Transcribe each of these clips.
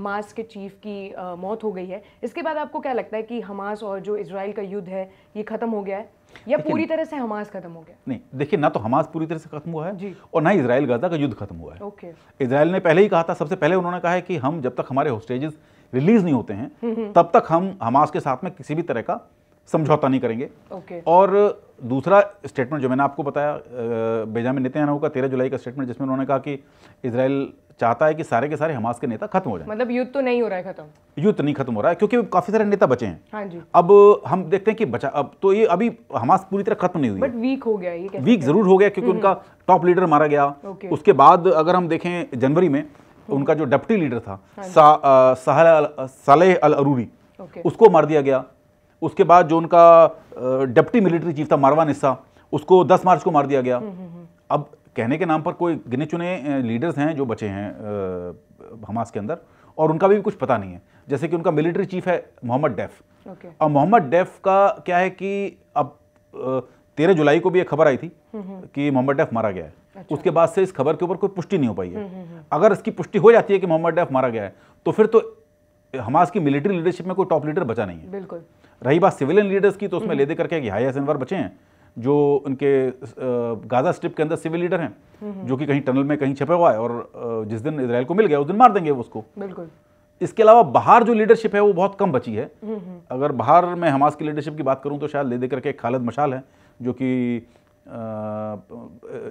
Hamas के chief की आ, मौत हो गई है इसके बाद आपको क्या लगता है कि हमास और जो इसराइल का युद्ध है ये खत्म हो गया है या पूरी तरह से हमास खत्म हो गया नहीं देखिए ना तो हमास पूरी तरह से खत्म हुआ है और ना इसराइल गाजा का युद्ध खत्म हुआ है ओके इसराइल ने पहले ही कहा था सबसे पहले उन्होंने कहा है कि हम जब तक हमारे होस्टेजेस रिलीज नहीं होते हैं हम्म, हम्म। तब तक हम हमास के साथ में किसी भी तरह का समझौता नहीं करेंगे okay. और दूसरा स्टेटमेंट जो मैंने आपको बताया बेजामिन नेतन्याहू का तेरह जुलाई का स्टेटमेंट जिसमें उन्होंने कहा कि इसराइल चाहता है कि सारे के सारे हमास के नेता खत्म हो जाए मतलब युद्ध तो नहीं हो रहा है खत्म युद्ध नहीं खत्म हो रहा है क्योंकि काफी सारे नेता बचे हैं हाँ जी अब हम देखते हैं कि बचा अब तो ये अभी हमास पूरी तरह खत्म नहीं हुई बट वीक हो गया ये वीक जरूर हो गया क्योंकि हम्म। उनका टॉप लीडर मारा गया उसके बाद अगर हम देखें जनवरी में तो हम्म। उनका जो डेप्टी लीडर था हाँ सालेह अल अरूरी उसको मार दिया गया उसके बाद जो उनका डिप्टी मिलिट्री चीफ था मारवा निस्सा उसको 10 मार्च को मार दिया गया हम्म, हम्म, हम्म। अब कहने के नाम पर कोई गिने चुने लीडर्स हैं जो बचे हैं हमास के अंदर और उनका भी कुछ पता नहीं है जैसे कि उनका मिलिट्री चीफ है मोहम्मद डेफ और मोहम्मद डेफ का क्या है कि अब तेरह जुलाई को भी एक खबर आई थी कि मोहम्मद डेफ मारा गया है अच्छा। उसके बाद से इस खबर के ऊपर कोई पुष्टि नहीं हो पाई है अगर इसकी पुष्टि हो जाती है कि मोहम्मद डेफ मारा गया है तो फिर तो हमास की मिलिट्री लीडरशिप में कोई टॉप लीडर बचा नहीं है बिल्कुल रही बात सिविलियन लीडर्स की तो उसमें हम्म। ले दे करके यहाया सनवर बचे हैं जो उनके गाजा स्ट्रिप के अंदर सिविल लीडर हैं हम्म। जो कि कहीं टनल में कहीं छपे हुआ है और जिस दिन इसराइल को मिल गया उस दिन मार देंगे उसको बिल्कुल इसके अलावा बाहर जो लीडरशिप है वो बहुत कम बची है हम्म, अगर बाहर मैं हमास की लीडरशिप की बात करूँ तो शायद ले दे करके खालिद मशाल है जो कि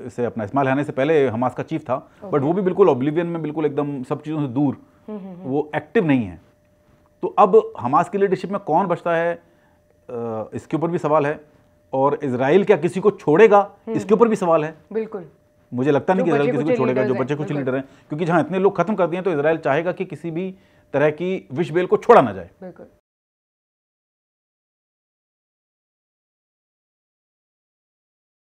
इसे अपना इस्तेमाल आने से पहले हमास का चीफ था बट वो भी बिल्कुल ओब्लिवियन में बिल्कुल एकदम सब चीज़ों से दूर वो एक्टिव नहीं है तो अब हमास की लीडरशिप में कौन बचता है इसके ऊपर भी सवाल है और इसराइल क्या किसी को छोड़ेगा हम्म। इसके ऊपर भी सवाल है बिल्कुल मुझे लगता नहीं कि इसराइल किसी को छोड़ेगा जो बच्चे कुछ लीडर हैं क्योंकि जहां इतने लोग खत्म कर दिए तो इसराइल चाहेगा कि किसी भी तरह की विश बेल को छोड़ा ना जाए बिल्कुल